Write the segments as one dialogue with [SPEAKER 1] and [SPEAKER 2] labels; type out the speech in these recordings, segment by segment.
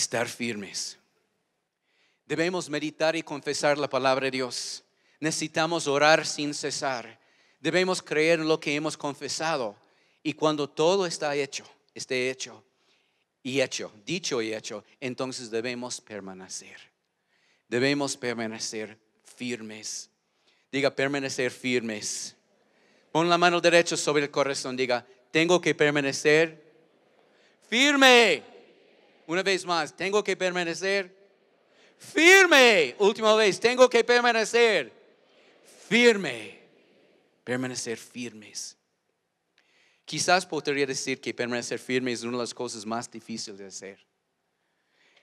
[SPEAKER 1] estar firmes. Debemos meditar y confesar la palabra de Dios. Necesitamos orar sin cesar. Debemos creer en lo que hemos confesado. Y cuando todo está hecho, esté hecho y hecho, dicho y hecho, entonces debemos permanecer. Debemos permanecer firmes. Diga, permanecer firmes. Pon la mano derecha sobre el corazón. Diga, tengo que permanecer firme. Una vez más, tengo que permanecer firme. Última vez, tengo que permanecer firme. Permanecer firmes. Quizás podría decir que permanecer firme es una de las cosas más difíciles de hacer.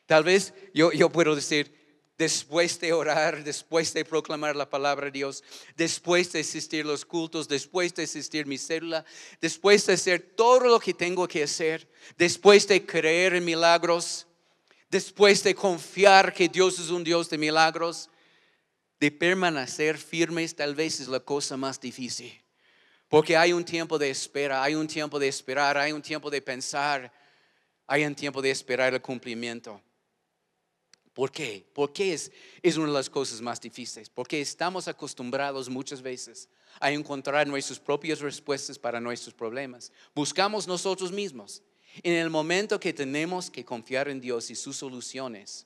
[SPEAKER 1] Tal vez yo, yo puedo decir, después de orar, después de proclamar la palabra de Dios, después de asistir los cultos, después de asistir mi célula, después de hacer todo lo que tengo que hacer, después de creer en milagros, después de confiar que Dios es un Dios de milagros, de permanecer firmes tal vez es la cosa más difícil. Porque hay un tiempo de espera, hay un tiempo de esperar, hay un tiempo de pensar, hay un tiempo de esperar el cumplimiento. ¿Por qué? Porque es, es una de las cosas más difíciles, porque estamos acostumbrados muchas veces a encontrar nuestras propias respuestas para nuestros problemas. Buscamos nosotros mismos. En el momento que tenemos que confiar en Dios y sus soluciones,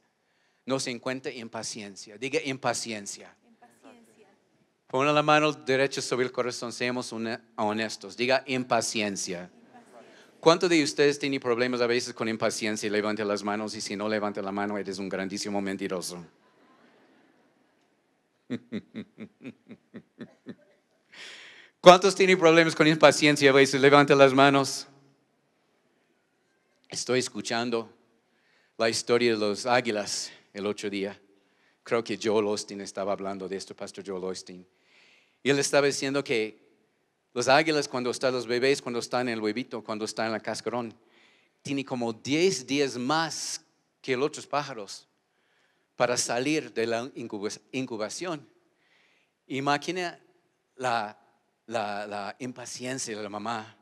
[SPEAKER 1] nos encuentra impaciencia. Diga impaciencia. impaciencia. la mano derecha sobre el corazón, seamos honestos. Diga impaciencia. ¿Cuántos de ustedes tienen problemas a veces con impaciencia y levante las manos y si no levanta la mano eres un grandísimo mentiroso? ¿Cuántos tienen problemas con impaciencia a veces levantan las manos? Estoy escuchando la historia de los águilas el otro día. Creo que Joel Austin estaba hablando de esto, Pastor Joel Austin. Y él estaba diciendo que los águilas cuando están los bebés, cuando están en el huevito, cuando están en la cascarón, tiene como 10 días más que los otros pájaros para salir de la incubación. Imagina la, impaciencia de la mamá.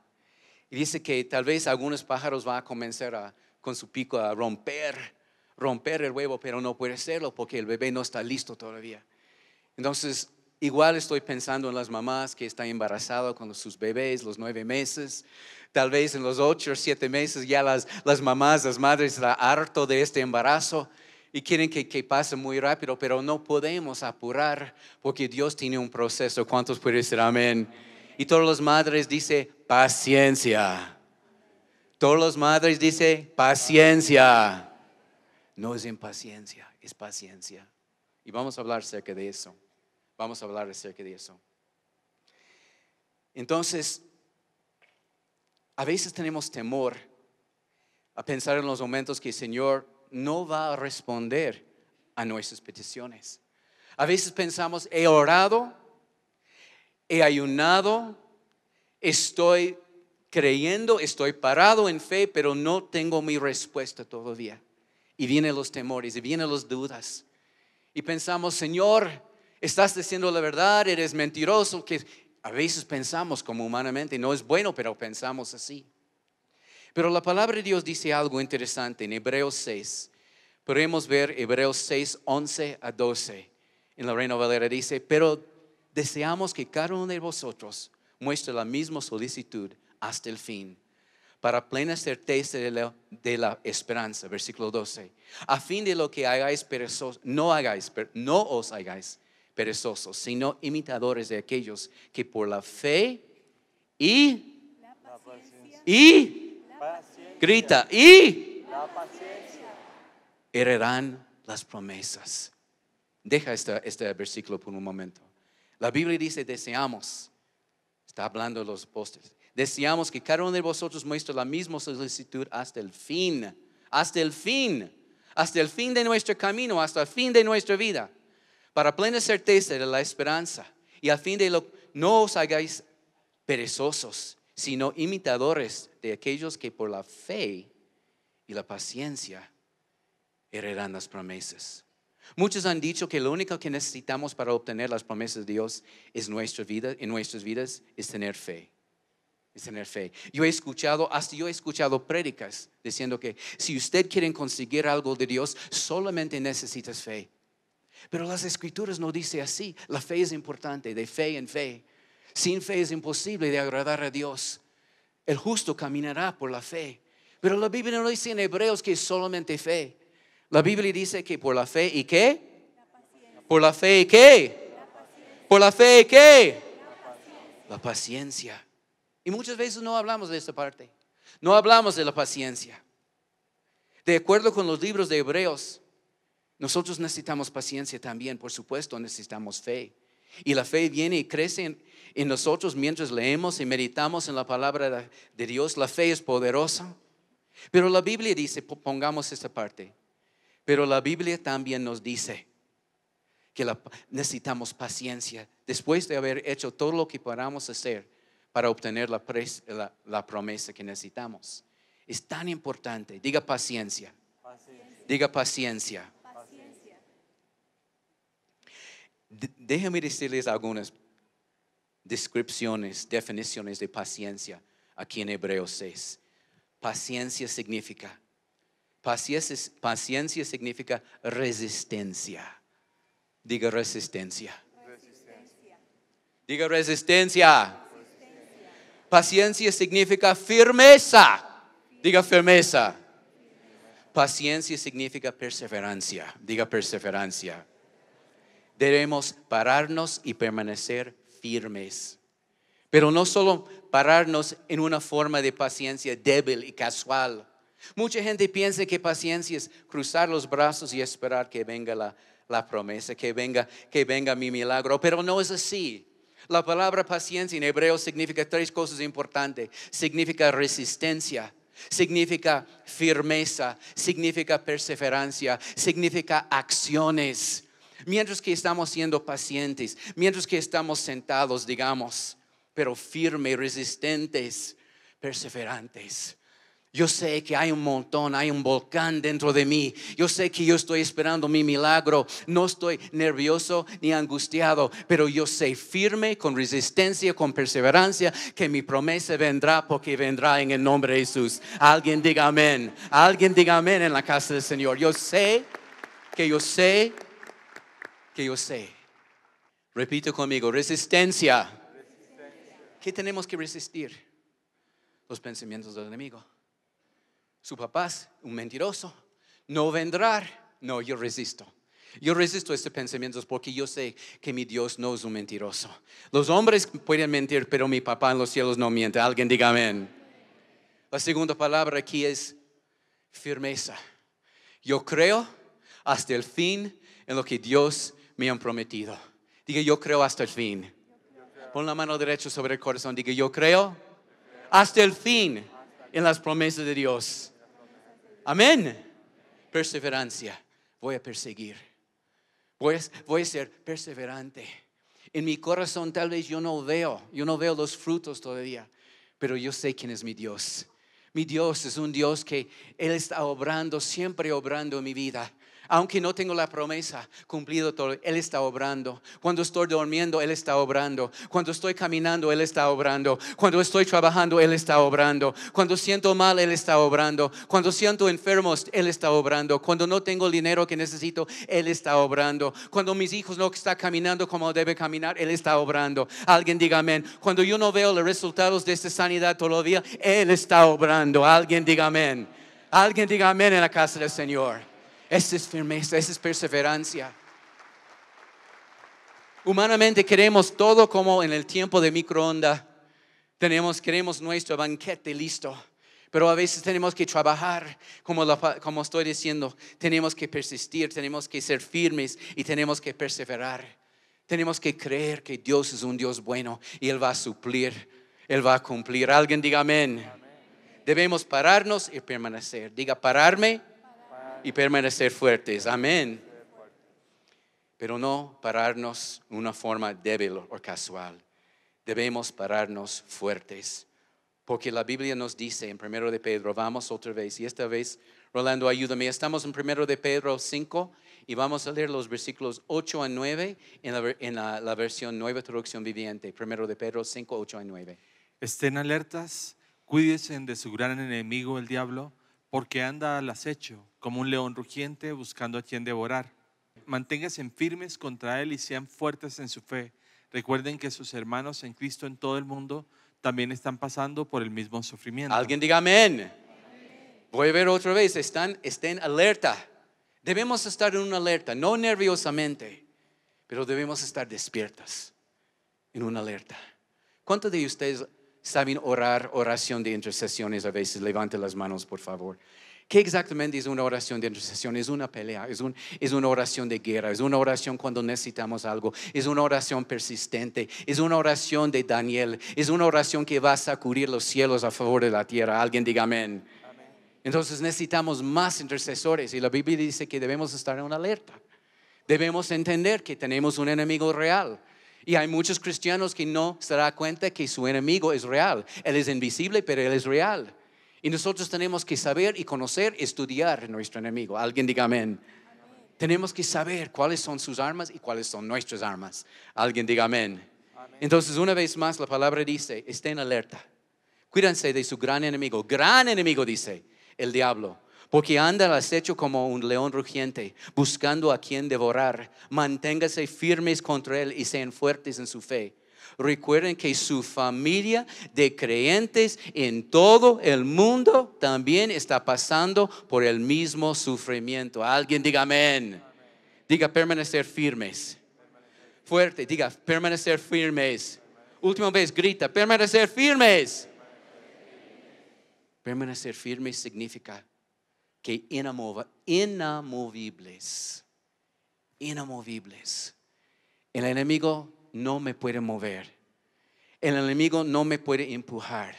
[SPEAKER 1] Y dice que tal vez algunos pájaros van a comenzar a, con su pico a romper, romper el huevo, pero no puede hacerlo porque el bebé no está listo todavía. Entonces Igual estoy pensando en las mamás que están embarazadas con sus bebés, los nueve meses. Tal vez en los ocho o siete meses ya las, mamás, las madres están harto de este embarazo y quieren que, que, pase muy rápido, pero no podemos apurar porque Dios tiene un proceso. ¿Cuántos pueden decir amén? Y todas las madres dicen paciencia. Todas las madres dicen paciencia. No es impaciencia, es paciencia. Y vamos a hablar acerca de eso. Vamos a hablar acerca de eso. Entonces, a veces tenemos temor a pensar en los momentos que el Señor no va a responder a nuestras peticiones. A veces pensamos, he orado, he ayunado, estoy creyendo, estoy parado en fe, pero no tengo mi respuesta todavía. Y vienen los temores, y vienen las dudas. Y pensamos, Señor, Estás diciendo la verdad, eres mentiroso, que a veces pensamos como humanamente, no es bueno, pero pensamos así. Pero la palabra de Dios dice algo interesante en Hebreos 6. Podemos ver Hebreos 6, 11 a 12. En la Reina Valera dice, pero deseamos que cada uno de vosotros muestre la misma solicitud hasta el fin, para plena certeza de la, esperanza, versículo 12, a fin de lo que hagáis pero no hagáis, no os hagáis perezosos, sino imitadores de aquellos que por la fe y, y, grita, y la las promesas. Deja este, este versículo por un momento. La Biblia dice, deseamos, está hablando de los apóstoles, deseamos que cada uno de vosotros muestre la misma solicitud hasta el fin, hasta el fin, hasta el fin de nuestro camino, hasta el fin de nuestra vida para plena certeza de la esperanza y a fin de lo no os hagáis perezosos, sino imitadores de aquellos que por la fe y la paciencia heredan las promesas. Muchos han dicho que lo único que necesitamos para obtener las promesas de Dios es nuestra vida, en nuestras vidas es tener fe. Es tener fe. Yo he escuchado, hasta yo he escuchado prédicas diciendo que si usted quiere conseguir algo de Dios, solamente necesitas fe. Pero las escrituras no dice así. La fe es importante, de fe en fe. Sin fe es imposible de agradar a Dios. El justo caminará por la fe. Pero la Biblia no dice en Hebreos que es solamente fe. La Biblia dice que por la fe y qué? por la fe y qué? por la fe y qué? la paciencia. Y muchas veces no hablamos de esta parte. No hablamos de la paciencia. De acuerdo con los libros de Hebreos, nosotros necesitamos paciencia también, por supuesto, necesitamos fe. Y la fe viene y crece en, nosotros mientras leemos y meditamos en la palabra de Dios. La fe es poderosa. Pero la Biblia dice, pongamos esta parte, pero la Biblia también nos dice que necesitamos paciencia después de haber hecho todo lo que podamos hacer para obtener la, promesa que necesitamos. Es tan importante. Diga paciencia. Diga paciencia. déjenme decirles algunas descripciones, definiciones de paciencia aquí en Hebreos 6. Paciencia significa, paciencia, significa resistencia. Diga resistencia. Diga resistencia. Paciencia significa firmeza. Diga firmeza. Paciencia significa perseverancia. Diga perseverancia debemos pararnos y permanecer firmes. Pero no solo pararnos en una forma de paciencia débil y casual. Mucha gente piensa que paciencia es cruzar los brazos y esperar que venga la, promesa, que venga, que venga mi milagro, pero no es así. La palabra paciencia en hebreo significa tres cosas importantes. Significa resistencia, significa firmeza, significa perseverancia, significa acciones mientras que estamos siendo pacientes, mientras que estamos sentados, digamos, pero firmes, resistentes, perseverantes. Yo sé que hay un montón, hay un volcán dentro de mí. Yo sé que yo estoy esperando mi milagro. No estoy nervioso ni angustiado, pero yo sé firme, con resistencia, con perseverancia, que mi promesa vendrá porque vendrá en el nombre de Jesús. Alguien diga amén. Alguien diga amén en la casa del Señor. Yo sé que yo sé que yo sé. Repito conmigo, resistencia. ¿Qué tenemos que resistir? Los pensamientos del enemigo. Su papá es un mentiroso. No vendrá. No, yo resisto. Yo resisto estos pensamientos porque yo sé que mi Dios no es un mentiroso. Los hombres pueden mentir, pero mi papá en los cielos no miente. Alguien diga amén. La segunda palabra aquí es firmeza. Yo creo hasta el fin en lo que Dios me han prometido. Diga, yo creo hasta el fin. Pon la mano derecha sobre el corazón. Diga, yo creo hasta el fin en las promesas de Dios. Amén. Perseverancia. Voy a perseguir. Voy a, voy a ser perseverante. En mi corazón tal vez yo no veo, yo no veo los frutos todavía, pero yo sé quién es mi Dios. Mi Dios es un Dios que Él está obrando, siempre obrando en mi vida. Aunque no tengo la promesa cumplido todo, Él está obrando. Cuando estoy durmiendo, Él está obrando. Cuando estoy caminando, Él está obrando. Cuando estoy trabajando, Él está obrando. Cuando siento mal, Él está obrando. Cuando siento enfermos, Él está obrando. Cuando no tengo el dinero que necesito, Él está obrando. Cuando mis hijos no están caminando como debe caminar, Él está obrando. Alguien diga amén. Cuando yo no veo los resultados de esta sanidad todavía, Él está obrando. Alguien diga amén. Alguien diga amén en la casa del Señor. Esa es firmeza, esa es perseverancia. Humanamente queremos todo como en el tiempo de microondas. Tenemos, queremos nuestro banquete listo. Pero a veces tenemos que trabajar, como, estoy diciendo, tenemos que persistir, tenemos que ser firmes y tenemos que perseverar. Tenemos que creer que Dios es un Dios bueno y Él va a suplir, Él va a cumplir. Alguien diga amén. Debemos pararnos y permanecer. Diga pararme y permanecer fuertes. Amén. Pero no pararnos de una forma débil o casual. Debemos pararnos fuertes. Porque la Biblia nos dice en 1 de Pedro, vamos otra vez, y esta vez, Rolando, ayúdame, estamos en 1 de Pedro 5 y vamos a leer los versículos 8 a 9 en la, versión Nueva Traducción Viviente, 1 de Pedro 5, 8 a 9. Estén alertas, cuídense de su gran enemigo, el diablo, porque anda al acecho como un león rugiente buscando a quien devorar. Manténganse firmes contra él y sean fuertes en su fe. Recuerden que sus hermanos en Cristo en todo el mundo también están pasando por el mismo sufrimiento. Alguien diga amén. Voy a ver otra vez, están, estén alerta. Debemos estar en una alerta, no nerviosamente, pero debemos estar despiertas en una alerta. ¿Cuántos de ustedes saben orar oración de intercesiones a veces? Levante las manos, por favor. ¿Qué exactamente es una oración de intercesión? Es una pelea, es, un, es una oración de guerra, es una oración cuando necesitamos algo, es una oración persistente, es una oración de Daniel, es una oración que va a sacudir los cielos a favor de la tierra. Alguien diga amén. Entonces necesitamos más intercesores y la Biblia dice que debemos estar en una alerta. Debemos entender que tenemos un enemigo real. Y hay muchos cristianos que no se dan cuenta que su enemigo es real. Él es invisible, pero él es real. Y nosotros tenemos que saber y conocer, estudiar nuestro enemigo. Alguien diga amén. Tenemos que saber cuáles son sus armas y cuáles son nuestras armas. Alguien diga amén. Entonces, una vez más, la palabra dice, estén alerta. Cuídense de su gran enemigo. Gran enemigo, dice el diablo. Porque anda al acecho como un león rugiente, buscando a quien devorar. Manténgase firmes contra él y sean fuertes en su fe Recuerden que su familia de creyentes en todo el mundo también está pasando por el mismo sufrimiento. Alguien diga amén. Diga permanecer firmes. Fuerte, diga permanecer firmes. Última vez, grita, permanecer firmes. Permanecer firmes significa que inamovibles, inamovibles. El enemigo no me puede mover. El enemigo no me puede empujar.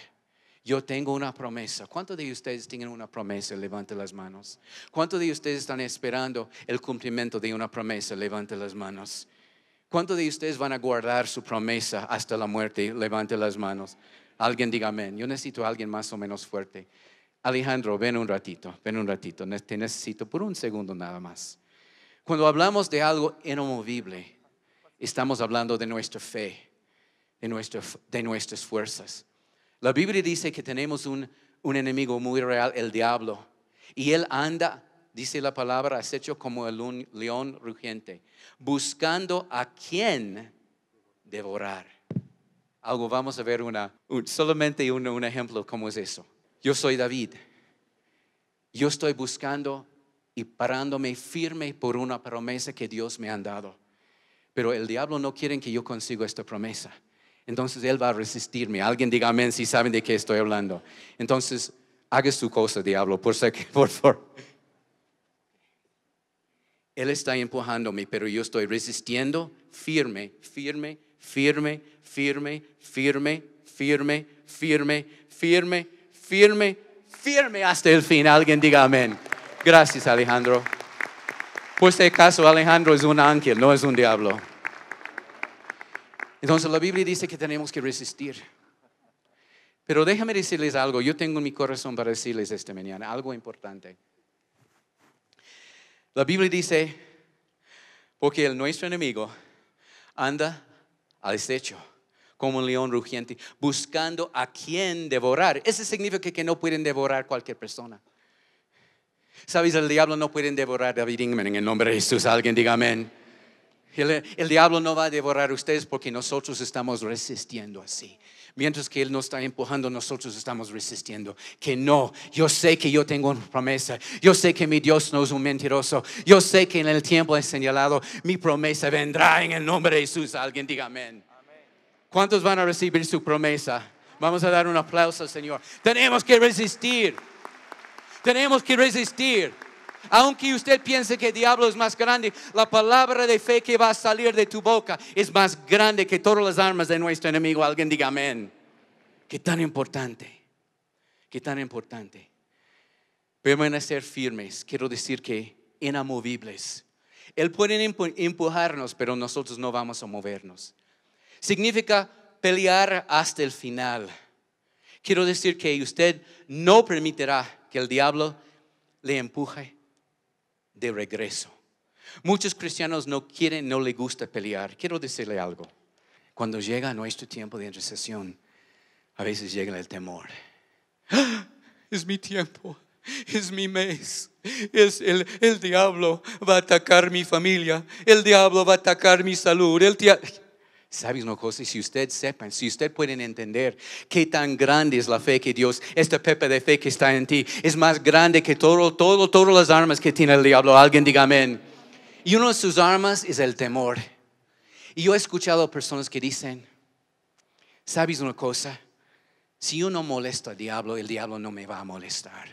[SPEAKER 1] Yo tengo una promesa. ¿Cuántos de ustedes tienen una promesa? Levante las manos. ¿Cuántos de ustedes están esperando el cumplimiento de una promesa? Levante las manos. ¿Cuántos de ustedes van a guardar su promesa hasta la muerte? Levante las manos. Alguien diga amén. Yo necesito a alguien más o menos fuerte. Alejandro, ven un ratito, ven un ratito. Te necesito por un segundo nada más. Cuando hablamos de algo inamovible, estamos hablando de nuestra fe, de, nuestras fuerzas. La Biblia dice que tenemos un, enemigo muy real, el diablo, y él anda dice la palabra, acecho como el león rugiente, buscando a quien devorar. Algo vamos a ver una, solamente un, un, ejemplo cómo es eso. Yo soy David. Yo estoy buscando y parándome firme por una promesa que Dios me ha dado pero el diablo no quiere que yo consiga esta promesa. Entonces él va a resistirme. Alguien diga amén si saben de qué estoy hablando. Entonces, haga su cosa, diablo, por, favor. Él está empujándome, pero yo estoy resistiendo firme, firme, firme, firme, firme, firme, firme, firme, firme, firme hasta el fin. Alguien diga amén. Gracias, Alejandro. Por este caso Alejandro es un ángel, no es un diablo. Entonces la Biblia dice que tenemos que resistir. Pero déjame decirles algo, yo tengo en mi corazón para decirles esta mañana, algo importante. La Biblia dice, porque el nuestro enemigo anda al desecho como un león rugiente, buscando a quien devorar. Eso significa que no pueden devorar cualquier persona. Sabes, el diablo no puede devorar a David en el nombre de Jesús. Alguien diga amén. El, diablo no va a devorar a ustedes porque nosotros estamos resistiendo así. Mientras que Él nos está empujando, nosotros estamos resistiendo. Que no, yo sé que yo tengo una promesa. Yo sé que mi Dios no es un mentiroso. Yo sé que en el tiempo he señalado mi promesa vendrá en el nombre de Jesús. Alguien diga amén. ¿Cuántos van a recibir su promesa? Vamos a dar un aplauso al Señor. Tenemos que resistir. Tenemos que resistir. Aunque usted piense que el diablo es más grande, la palabra de fe que va a salir de tu boca es más grande que todas las armas de nuestro enemigo. Alguien diga amén. Qué tan importante. Qué tan importante. Permanecer firmes. Quiero decir que inamovibles. Él puede empujarnos, pero nosotros no vamos a movernos. Significa pelear hasta el final. Quiero decir que usted no permitirá que el diablo le empuje de regreso. Muchos cristianos no quieren, no les gusta pelear. Quiero decirle algo. Cuando llega nuestro tiempo de intercesión, a veces llega el temor. ¡Ah! Es mi tiempo, es mi mes. Es el, el, diablo va a atacar mi familia, el diablo va a atacar mi salud. El diablo. ¿Sabes una cosa? Si usted sepan, si usted pueden entender qué tan grande es la fe que Dios, esta pepe de fe que está en ti, es más grande que todo, todo, todas las armas que tiene el diablo. Alguien diga amén. Y una de sus armas es el temor. Y yo he escuchado personas que dicen, ¿sabes una cosa? Si yo no molesto al diablo, el diablo no me va a molestar.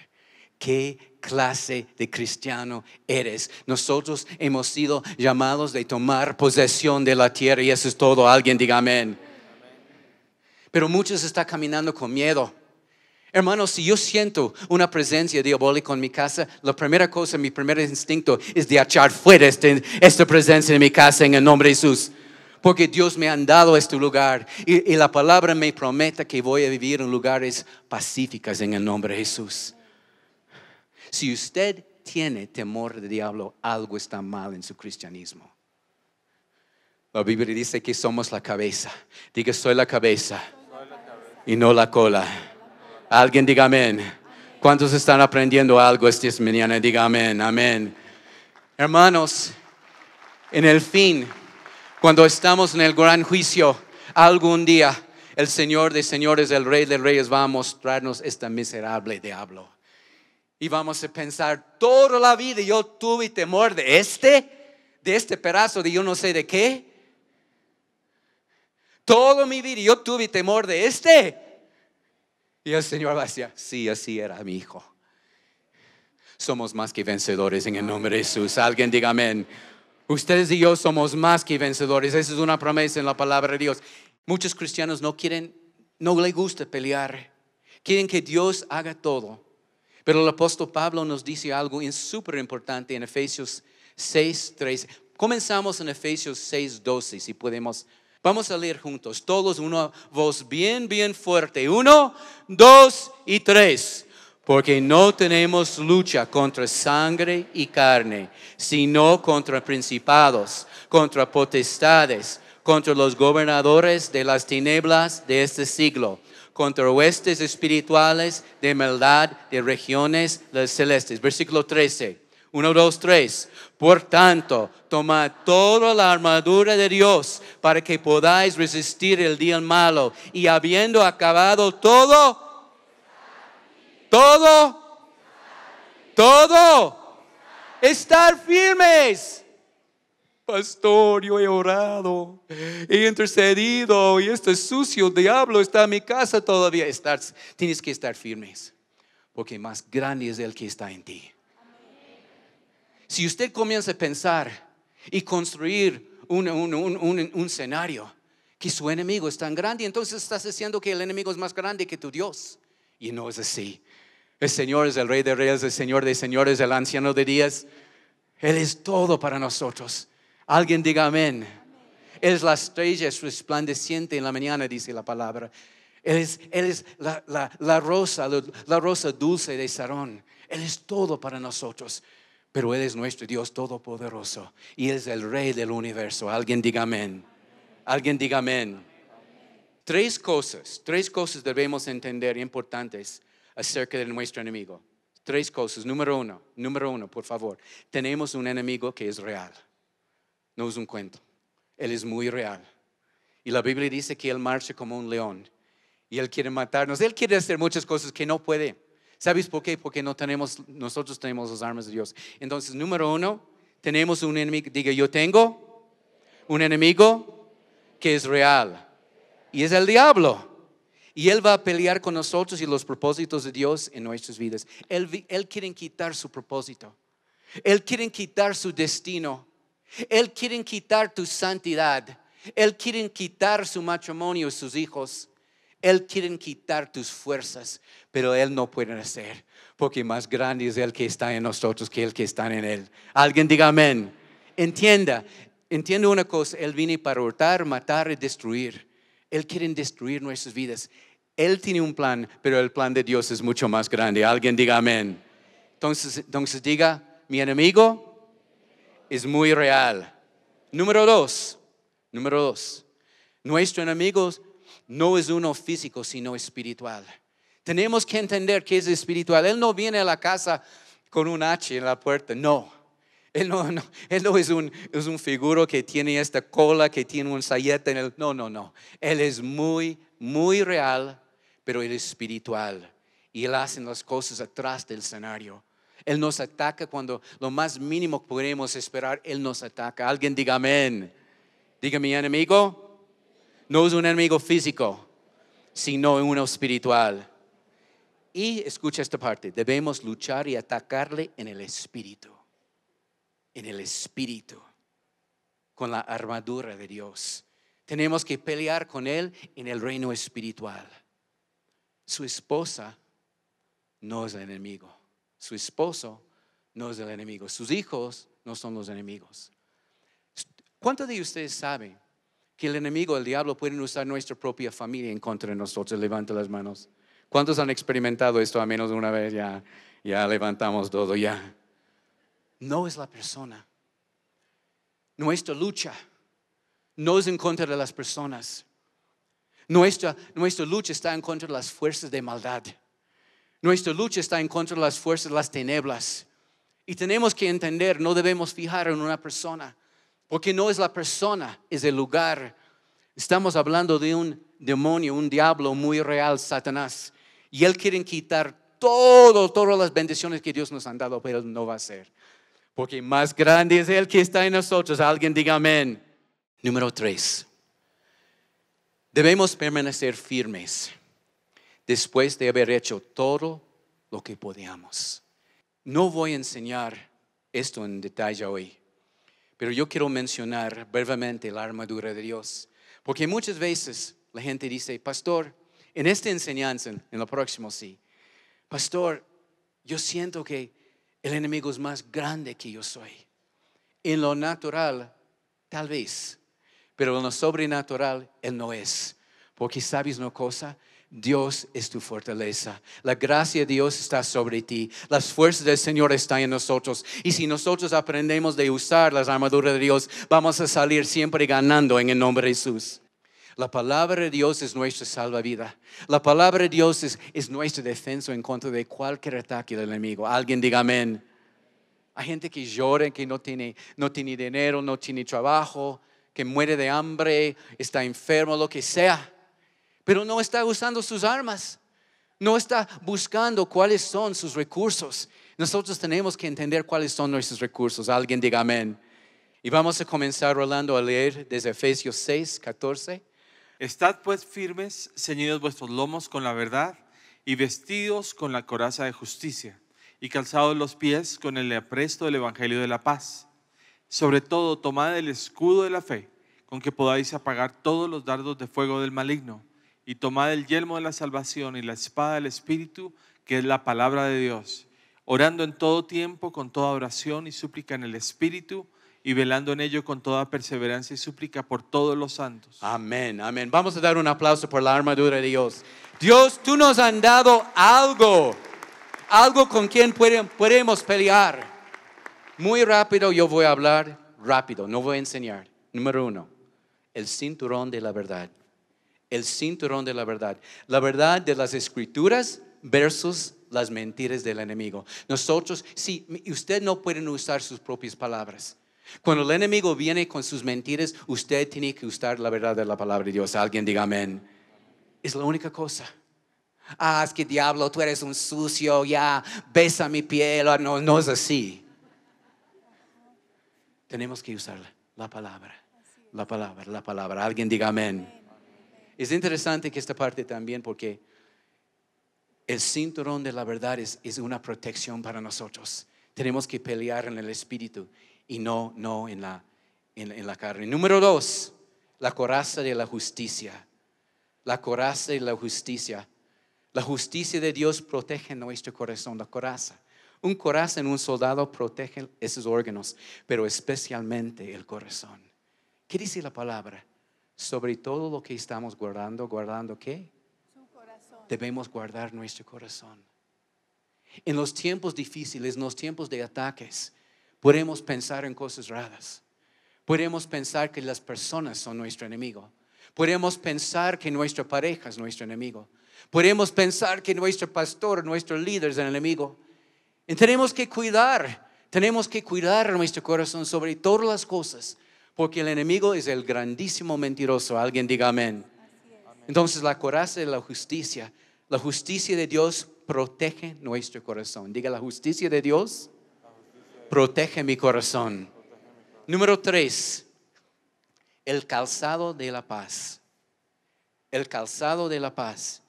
[SPEAKER 1] Qué clase de cristiano eres. Nosotros hemos sido llamados de tomar posesión de la tierra y eso es todo. Alguien diga amén. Pero muchos están caminando con miedo. Hermanos, si yo siento una presencia diabólica en mi casa, la primera cosa, mi primer instinto es de echar fuera este, esta presencia en mi casa en el nombre de Jesús porque Dios me ha dado este lugar y, y, la palabra me promete que voy a vivir en lugares pacíficos en el nombre de Jesús. Si usted tiene temor de diablo, algo está mal en su cristianismo. La Biblia dice que somos la cabeza. Diga, soy la cabeza, y no la cola. Alguien diga amén. ¿Cuántos están aprendiendo algo esta mañana? Diga amén, amén. Hermanos, en el fin, cuando estamos en el gran juicio, algún día el Señor de señores, el Rey de reyes va a mostrarnos esta miserable diablo. Y vamos a pensar toda la vida yo tuve temor de este, de este pedazo de yo no sé de qué. Todo mi vida yo tuve temor de este. Y el Señor va a sí, así era mi hijo. Somos más que vencedores en el nombre de Jesús. Alguien diga amén. Ustedes y yo somos más que vencedores. Esa es una promesa en la palabra de Dios. Muchos cristianos no quieren, no les gusta pelear. Quieren que Dios haga todo. Pero el apóstol Pablo nos dice algo súper importante en Efesios 6, 3. Comenzamos en Efesios 6, 12, si podemos. Vamos a leer juntos, todos una voz bien, bien fuerte. Uno, dos y tres. Porque no tenemos lucha contra sangre y carne, sino contra principados, contra potestades, contra los gobernadores de las tinieblas de este siglo contra huestes espirituales de maldad de regiones celestes. Versículo 13. 1, 2, 3. Por tanto, tomad toda la armadura de Dios para que podáis resistir el día malo. Y habiendo acabado todo, todo, todo, estar firmes. Pastor, yo he orado, he intercedido y este sucio diablo está en mi casa todavía. tienes que estar firmes, porque más grande es el que está en ti. Si usted comienza a pensar y construir un, un escenario que su enemigo es tan grande, entonces estás diciendo que el enemigo es más grande que tu Dios. Y no es así. El Señor es el Rey de Reyes, el Señor de Señores, el Anciano de Días. Él es todo para nosotros. Alguien diga amén. Él es la estrella resplandeciente en la mañana, dice la palabra. Él es, la, la, rosa, la rosa dulce de Sarón. Él es todo para nosotros. Pero Él es nuestro Dios todopoderoso y Él es el Rey del universo. Alguien diga amén. Alguien diga amén. Tres cosas, tres cosas debemos entender importantes acerca de nuestro enemigo. Tres cosas. Número uno, número uno, por favor. Tenemos un enemigo que es real. No es un cuento. Él es muy real. Y la Biblia dice que Él marcha como un león. Y Él quiere matarnos. Él quiere hacer muchas cosas que no puede. ¿Sabes por qué? Porque no tenemos, nosotros tenemos las armas de Dios. Entonces, número uno, tenemos un enemigo. Diga, yo tengo un enemigo que es real. Y es el diablo. Y Él va a pelear con nosotros y los propósitos de Dios en nuestras vidas. él quiere quitar su propósito. Él quiere quitar su destino. Él quiere quitar tu santidad. Él quiere quitar su matrimonio, sus hijos. Él quiere quitar tus fuerzas, pero Él no puede hacer, porque más grande es el que está en nosotros que el que está en Él. Alguien diga amén. Entienda, entienda una cosa, Él viene para hurtar, matar y destruir. Él quiere destruir nuestras vidas. Él tiene un plan, pero el plan de Dios es mucho más grande. Alguien diga amén. entonces diga, mi enemigo es muy real. Número dos, número dos, nuestro enemigo no es uno físico, sino espiritual. Tenemos que entender que es espiritual. Él no viene a la casa con un H en la puerta, no. Él no, él es, un, es figuro que tiene esta cola, que tiene un sayete en el... No, no, no. Él es muy, muy real, pero él es espiritual. Y él hace las cosas atrás del escenario. Él nos ataca cuando lo más mínimo que podemos esperar, Él nos ataca. Alguien diga amén. Diga mi enemigo, no es un enemigo físico, sino uno espiritual. Y escucha esta parte, debemos luchar y atacarle en el espíritu, en el espíritu, con la armadura de Dios. Tenemos que pelear con Él en el reino espiritual. Su esposa no es el enemigo su esposo no es el enemigo, sus hijos no son los enemigos. ¿Cuántos de ustedes saben que el enemigo, el diablo, pueden usar nuestra propia familia en contra de nosotros? Levanta las manos. ¿Cuántos han experimentado esto a menos de una vez? Ya, ya levantamos todo, ya. No es la persona. Nuestra lucha no es en contra de las personas. nuestra lucha está en contra de las fuerzas de maldad. Nuestra lucha está en contra de las fuerzas las tinieblas. Y tenemos que entender, no debemos fijar en una persona, porque no es la persona, es el lugar. Estamos hablando de un demonio, un diablo muy real, Satanás. Y él quiere quitar todo, todas las bendiciones que Dios nos ha dado, pero él no va a hacer. Porque más grande es el que está en nosotros. Alguien diga amén. Número tres. Debemos permanecer firmes después de haber hecho todo lo que podíamos. No voy a enseñar esto en detalle hoy, pero yo quiero mencionar brevemente la armadura de Dios, porque muchas veces la gente dice, pastor, en esta enseñanza, en la próxima sí, pastor, yo siento que el enemigo es más grande que yo soy. En lo natural, tal vez, pero en lo sobrenatural, él no es. Porque sabes una cosa, Dios es tu fortaleza. La gracia de Dios está sobre ti. Las fuerzas del Señor están en nosotros. Y si nosotros aprendemos de usar las armaduras de Dios, vamos a salir siempre ganando en el nombre de Jesús. La palabra de Dios es nuestra salvavida. La palabra de Dios es, nuestro defensa en contra de cualquier ataque del enemigo. Alguien diga amén. Hay gente que llora, que no tiene, no tiene dinero, no tiene trabajo, que muere de hambre, está enfermo, lo que sea pero no está usando sus armas, no está buscando cuáles son sus recursos. Nosotros tenemos que entender cuáles son nuestros recursos. Alguien diga amén. Y vamos a comenzar, Rolando, a leer desde Efesios 6, 14. Estad pues firmes, ceñidos vuestros lomos con la verdad y vestidos con la coraza de justicia y calzados los pies con el apresto del Evangelio de la paz. Sobre todo, tomad el escudo de la fe, con que podáis apagar todos los dardos de fuego del maligno y tomad el yelmo de la salvación y la espada del Espíritu, que es la palabra de Dios, orando en todo tiempo con toda oración y súplica en el Espíritu y velando en ello con toda perseverancia y súplica por todos los santos. Amén, amén. Vamos a dar un aplauso por la armadura de Dios. Dios, tú nos has dado algo, algo con quien podemos pelear. Muy rápido yo voy a hablar, rápido, no voy a enseñar. Número uno, el cinturón de la verdad el cinturón de la verdad. La verdad de las escrituras versus las mentiras del enemigo. Nosotros, sí, usted no pueden usar sus propias palabras. Cuando el enemigo viene con sus mentiras, usted tiene que usar la verdad de la palabra de Dios. Alguien diga amén. Es la única cosa. Ah, es que diablo, tú eres un sucio, ya, besa mi piel. Ah, no, no es así. Tenemos que usar la palabra, la palabra, la palabra. Alguien diga amén. Es interesante que esta parte también porque el cinturón de la verdad es, una protección para nosotros. Tenemos que pelear en el espíritu y no, no en, la, carne. Número dos, la coraza de la justicia. La coraza de la justicia. La justicia de Dios protege nuestro corazón, la coraza. Un corazón en un soldado protege esos órganos, pero especialmente el corazón. ¿Qué dice la palabra? sobre todo lo que estamos guardando, guardando qué? Su Debemos guardar nuestro corazón. En los tiempos difíciles, en los tiempos de ataques, podemos pensar en cosas raras. Podemos pensar que las personas son nuestro enemigo. Podemos pensar que nuestra pareja es nuestro enemigo. Podemos pensar que nuestro pastor, nuestro líder es el enemigo. Y tenemos que cuidar, tenemos que cuidar nuestro corazón sobre todas las cosas porque el enemigo es el grandísimo mentiroso. Alguien diga amén. Entonces la coraza de la justicia, la justicia de Dios protege nuestro corazón. Diga la justicia de Dios protege mi corazón. Número tres, el calzado de la paz. El calzado de la paz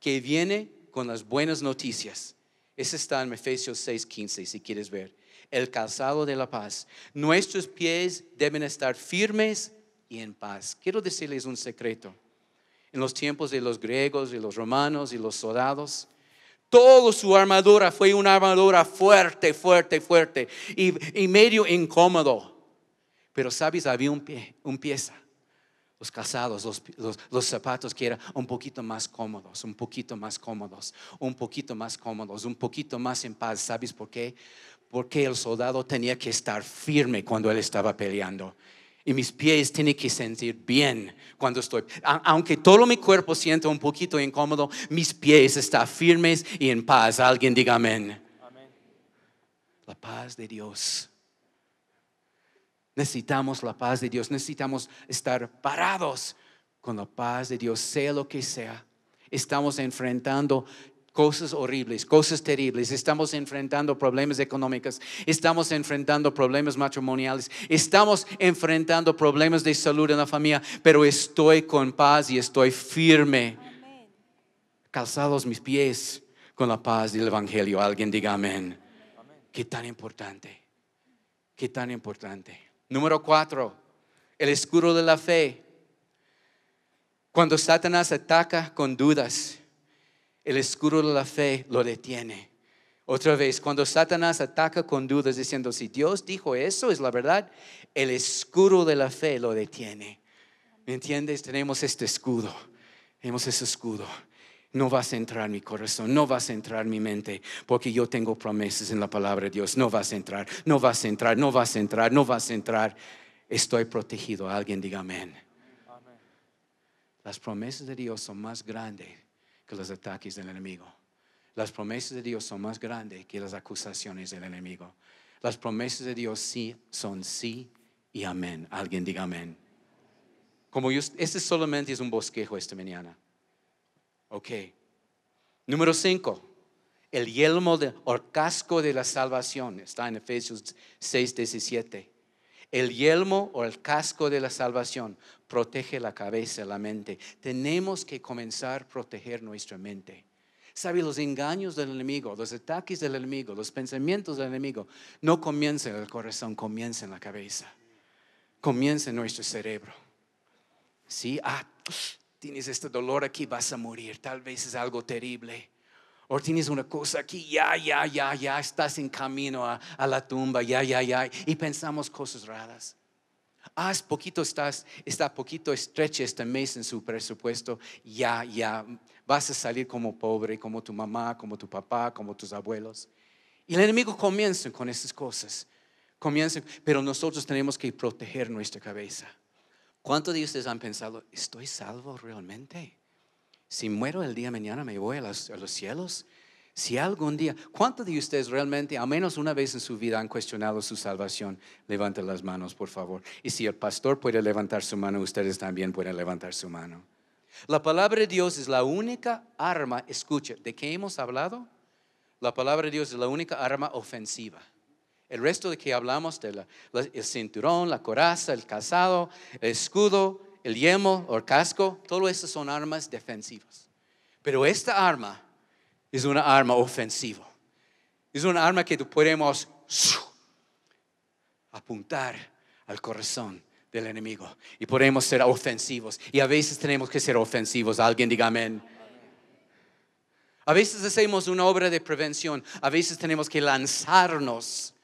[SPEAKER 1] que viene con las buenas noticias. Ese está en Efesios 6:15, si quieres ver el calzado de la paz. Nuestros pies deben estar firmes y en paz. Quiero decirles un secreto. En los tiempos de los griegos y los romanos y los soldados, toda su armadura fue una armadura fuerte, fuerte, fuerte y, medio incómodo. Pero sabes, había un, pie, un pieza los calzados, los, zapatos que eran un poquito más cómodos, un poquito más cómodos, un poquito más cómodos, un poquito más en paz. ¿Sabes por qué? porque el soldado tenía que estar firme cuando él estaba peleando. Y mis pies tienen que sentir bien cuando estoy. Aunque todo mi cuerpo sienta un poquito incómodo, mis pies están firmes y en paz. Alguien diga amén. La paz de Dios. Necesitamos la paz de Dios. Necesitamos estar parados con la paz de Dios, sea lo que sea. Estamos enfrentando cosas horribles, cosas terribles. Estamos enfrentando problemas económicos, estamos enfrentando problemas matrimoniales, estamos enfrentando problemas de salud en la familia, pero estoy con paz y estoy firme. Calzados mis pies con la paz del Evangelio. Alguien diga amén. Qué tan importante, qué tan importante. Número cuatro, el escudo de la fe. Cuando Satanás ataca con dudas, el escudo de la fe lo detiene. Otra vez, cuando Satanás ataca con dudas diciendo, si Dios dijo eso, es la verdad, el escudo de la fe lo detiene. ¿Me entiendes? Tenemos este escudo, tenemos ese escudo. No vas a entrar mi corazón, no vas a entrar mi mente, porque yo tengo promesas en la palabra de Dios. No vas a entrar, no vas a entrar, no vas a entrar, no vas a entrar. Estoy protegido. Alguien diga amén. Las promesas de Dios son más grandes los ataques del enemigo. Las promesas de Dios son más grandes que las acusaciones del enemigo. Las promesas de Dios sí son sí y amén. Alguien diga amén. Como yo, este solamente es un bosquejo esta mañana. Ok. Número 5. El yelmo de, o casco de la salvación. Está en Efesios 6, 17. El yelmo o el casco de la salvación protege la cabeza, la mente. Tenemos que comenzar a proteger nuestra mente. ¿Sabes? Los engaños del enemigo, los ataques del enemigo, los pensamientos del enemigo, no comiencen en el corazón, comiencen en la cabeza. Comienza en nuestro cerebro. Sí, ah, pues, tienes este dolor aquí, vas a morir. Tal vez es algo terrible o tienes una cosa aquí, ya, ya, ya, ya estás en camino a, la tumba, ya, ya, ya, y pensamos cosas raras. Ah, poquito estás, está poquito estrecha este mes en su presupuesto, ya, ya, vas a salir como pobre, como tu mamá, como tu papá, como tus abuelos. Y el enemigo comienza con esas cosas, comienza, pero nosotros tenemos que proteger nuestra cabeza. ¿Cuántos de ustedes han pensado, estoy salvo realmente? si muero el día mañana me voy a los, cielos. Si algún día, ¿cuántos de ustedes realmente, al menos una vez en su vida, han cuestionado su salvación? Levanten las manos, por favor. Y si el pastor puede levantar su mano, ustedes también pueden levantar su mano. La palabra de Dios es la única arma, Escuche, ¿de qué hemos hablado? La palabra de Dios es la única arma ofensiva. El resto de que hablamos, de el cinturón, la coraza, el calzado, el escudo, el yemo o el casco, todo eso son armas defensivas. Pero esta arma es una arma ofensiva. Es una arma que podemos apuntar al corazón del enemigo y podemos ser ofensivos. Y a veces tenemos que ser ofensivos. Alguien diga amén. A veces hacemos una obra de prevención, a veces tenemos que lanzarnos,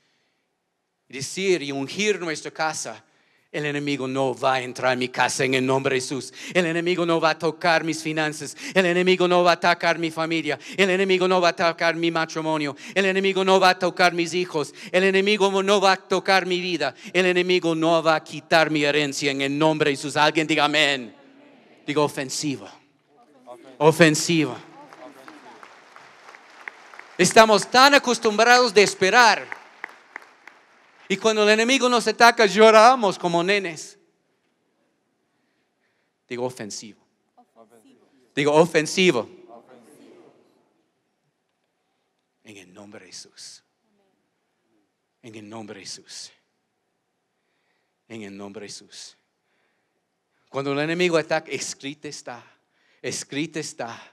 [SPEAKER 1] decir y ungir nuestra casa el enemigo no va a entrar a mi casa en el nombre de Jesús. El enemigo no va a tocar mis finanzas. El enemigo no va a atacar mi familia. El enemigo no va a atacar mi matrimonio. El enemigo no va a tocar mis hijos. El enemigo no va a tocar mi vida. El enemigo no va a quitar mi herencia en el nombre de Jesús. Alguien diga amén. Digo ofensiva. Ofensiva. Estamos tan acostumbrados de esperar y cuando el enemigo nos ataca, lloramos como nenes. Digo ofensivo. Digo ofensivo. En el nombre de Jesús. En el nombre de Jesús. En el nombre de Jesús. Cuando el enemigo ataca, escrito está. Escrita está.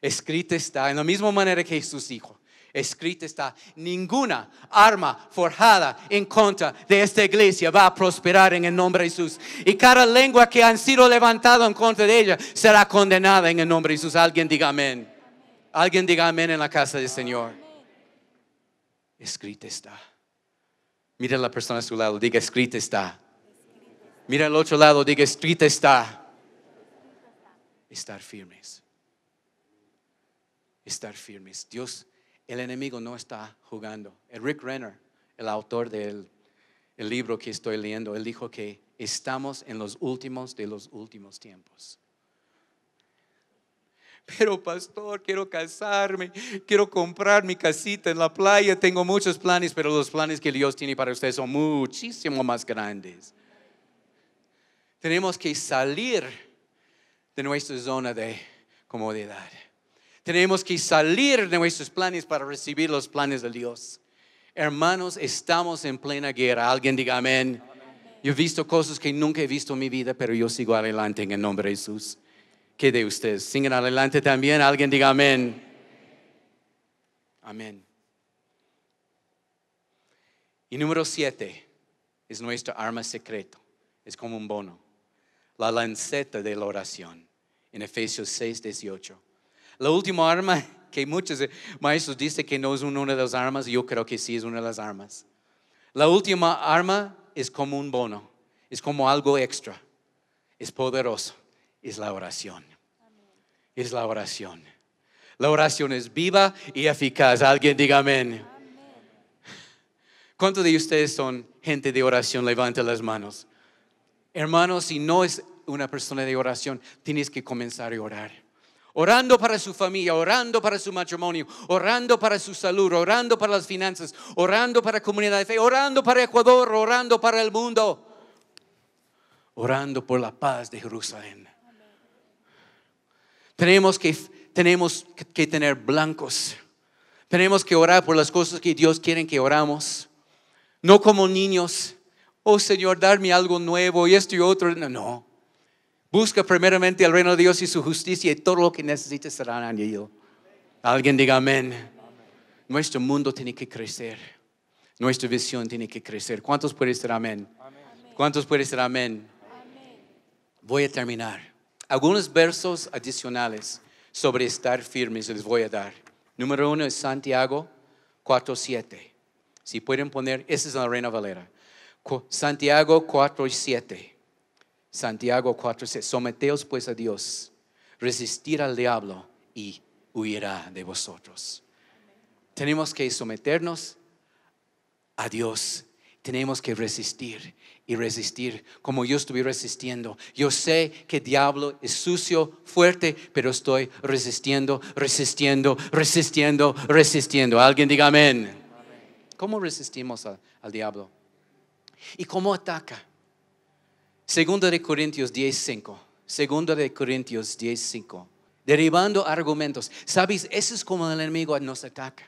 [SPEAKER 1] Escrita está. En la misma manera que Jesús dijo escrita está, ninguna arma forjada en contra de esta iglesia va a prosperar en el nombre de Jesús. Y cada lengua que han sido levantada en contra de ella será condenada en el nombre de Jesús. Alguien diga amén. Alguien diga amén en la casa del Señor. Escrita está. Mira a la persona a su lado, diga escrita está. Mira al otro lado, diga escrita está. Estar firmes. Estar firmes. Dios el enemigo no está jugando. Rick Renner, el autor del libro que estoy leyendo, él dijo que estamos en los últimos de los últimos tiempos. Pero pastor, quiero casarme, quiero comprar mi casita en la playa, tengo muchos planes, pero los planes que Dios tiene para ustedes son muchísimo más grandes. Tenemos que salir de nuestra zona de comodidad. Tenemos que salir de nuestros planes para recibir los planes de Dios. Hermanos, estamos en plena guerra. Alguien diga amén. Yo he visto cosas que nunca he visto en mi vida, pero yo sigo adelante en el nombre de Jesús. ¿Qué de ustedes? Sigan adelante también. Alguien diga amén. Amén. Y número siete es nuestro arma secreto. Es como un bono. La lanceta de la oración. En Efesios 6, 18. La última arma que muchos eh, maestros dicen que no es una de las armas, yo creo que sí es una de las armas. La última arma es como un bono, es como algo extra, es poderoso, es la oración. Es la oración. La oración es viva y eficaz. Alguien diga amén. ¿Cuántos de ustedes son gente de oración? Levanten las manos. Hermanos, si no es una persona de oración, tienes que comenzar a orar orando para su familia, orando para su matrimonio, orando para su salud, orando para las finanzas, orando para la comunidad de fe, orando para Ecuador, orando para el mundo, orando por la paz de Jerusalén. Tenemos que, tener blancos. Tenemos que orar por las cosas que Dios quiere que oramos. No como niños. Oh Señor, darme algo nuevo y esto y otro. no. Busca primeramente el reino de Dios y su justicia y todo lo que necesites será añadido. Alguien diga amén. Nuestro mundo tiene que crecer. Nuestra visión tiene que crecer. ¿Cuántos puede ser amén? ¿Cuántos puede ser amén? amén? Voy a terminar. Algunos versos adicionales sobre estar firmes les voy a dar. Número uno es Santiago 4.7. Si pueden poner, esa es la Reina Valera. Santiago 4.7. Santiago 4, someteos pues a Dios, resistir al diablo y huirá de vosotros. Tenemos que someternos a Dios. Tenemos que resistir y resistir como yo estuve resistiendo. Yo sé que el diablo es sucio, fuerte, pero estoy resistiendo, resistiendo, resistiendo, resistiendo. Alguien diga amén. ¿Cómo resistimos al diablo? ¿Y cómo ataca? Segundo de Corintios 10:5. Segundo de Corintios 10:5. Derivando argumentos. Sabes, eso es como el enemigo nos ataca.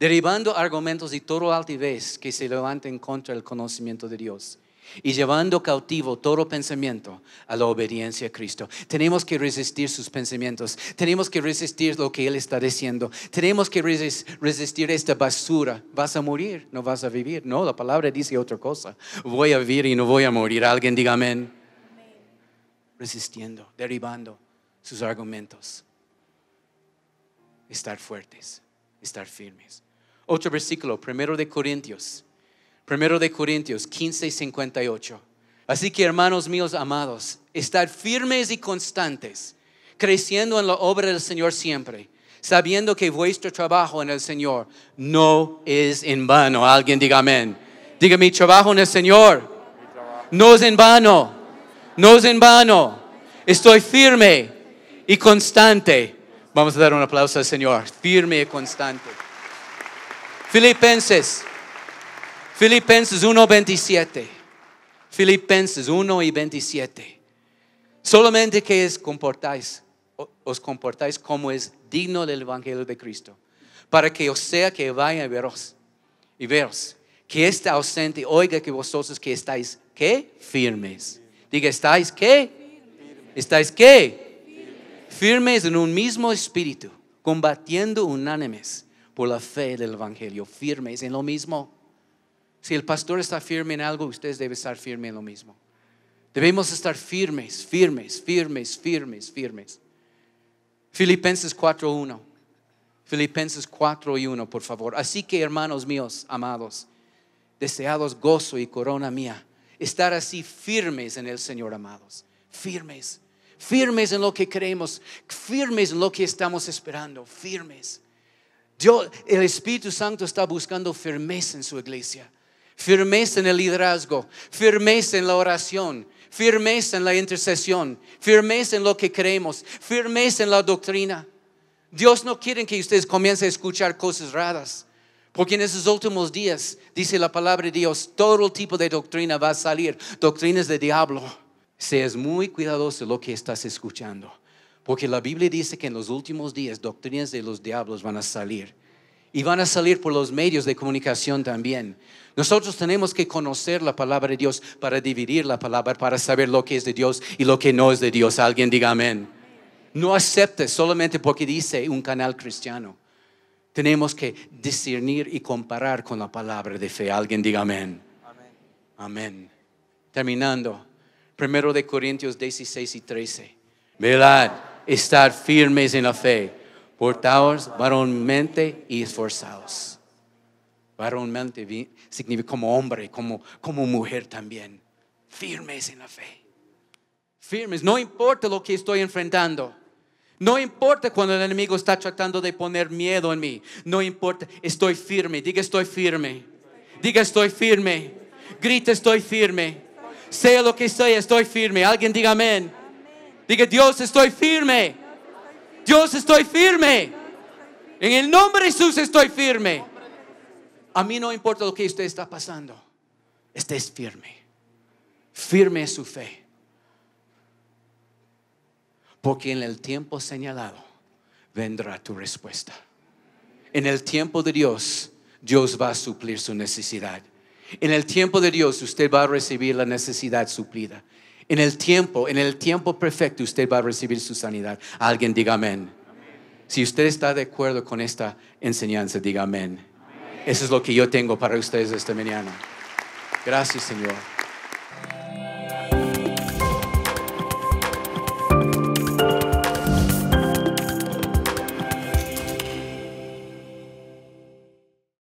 [SPEAKER 1] Derivando argumentos y todo altivez que se levanten contra el conocimiento de Dios y llevando cautivo todo pensamiento a la obediencia a Cristo. Tenemos que resistir sus pensamientos, tenemos que resistir lo que Él está diciendo, tenemos que resistir esta basura. Vas a morir, no vas a vivir. No, la palabra dice otra cosa. Voy a vivir y no voy a morir. Alguien diga amén. Resistiendo, derribando sus argumentos. Estar fuertes, estar firmes. Otro versículo, primero de Corintios Primero de Corintios 15 y 58. Así que hermanos míos amados, estad firmes y constantes, creciendo en la obra del Señor siempre, sabiendo que vuestro trabajo en el Señor no es en vano. Alguien diga amén. Diga mi trabajo en el Señor no es en vano, no es en vano. Estoy firme y constante. Vamos a dar un aplauso al Señor, firme y constante. Filipenses Filipenses 1:27. Filipenses 1 y 27. Solamente que os comportáis, os comportáis como es digno del Evangelio de Cristo, para que os sea que vaya a veros y veros, que este ausente, oiga que vosotros que estáis, ¿qué? Firmes. Diga, ¿estáis qué? Firmes. diga estáis qué estáis qué? Firmes en un mismo espíritu, combatiendo unánimes por la fe del Evangelio, firmes en lo mismo. Si el pastor está firme en algo, ustedes deben estar firme en lo mismo. Debemos estar firmes, firmes, firmes, firmes, firmes. Filipenses 4.1. Filipenses 4.1 por favor. Así que, hermanos míos, amados, deseados gozo y corona mía, estar así firmes en el Señor, amados. Firmes, firmes en lo que creemos, firmes en lo que estamos esperando, firmes. Dios, el Espíritu Santo está buscando firmeza en su iglesia firmeza en el liderazgo, firmeza en la oración, firmeza en la intercesión, firmeza en lo que creemos, firmeza en la doctrina. Dios no quiere que ustedes comiencen a escuchar cosas raras, porque en esos últimos días, dice la palabra de Dios, todo tipo de doctrina va a salir, doctrinas de diablo. Seas muy cuidadoso lo que estás escuchando, porque la Biblia dice que en los últimos días doctrinas de los diablos van a salir y van a salir por los medios de comunicación también. Nosotros tenemos que conocer la palabra de Dios para dividir la palabra, para saber lo que es de Dios y lo que no es de Dios. Alguien diga amén. No acepte solamente porque dice un canal cristiano. Tenemos que discernir y comparar con la palabra de fe. Alguien diga amén. Amén. Terminando, primero de Corintios 16 y 13. Verdad. estar firmes en la fe portaos varonmente y esforzados. Varonmente significa como hombre, como, como mujer también. Firmes en la fe. Firmes, no importa lo que estoy enfrentando. No importa cuando el enemigo está tratando de poner miedo en mí. No importa, estoy firme. Diga estoy firme. Diga estoy firme. Grita estoy firme. Sea lo que sea, estoy firme. Alguien diga amén. Diga Dios, estoy firme. Dios estoy firme. En el nombre de Jesús estoy firme. A mí no importa lo que usted está pasando. Estés firme. Firme es su fe. Porque en el tiempo señalado vendrá tu respuesta. En el tiempo de Dios, Dios va a suplir su necesidad. En el tiempo de Dios, usted va a recibir la necesidad suplida. En el tiempo, en el tiempo perfecto, usted va a recibir su sanidad. Alguien diga amén. Si usted está de acuerdo con esta enseñanza, diga amén. Eso es lo que yo tengo para ustedes esta mañana. Gracias, Señor.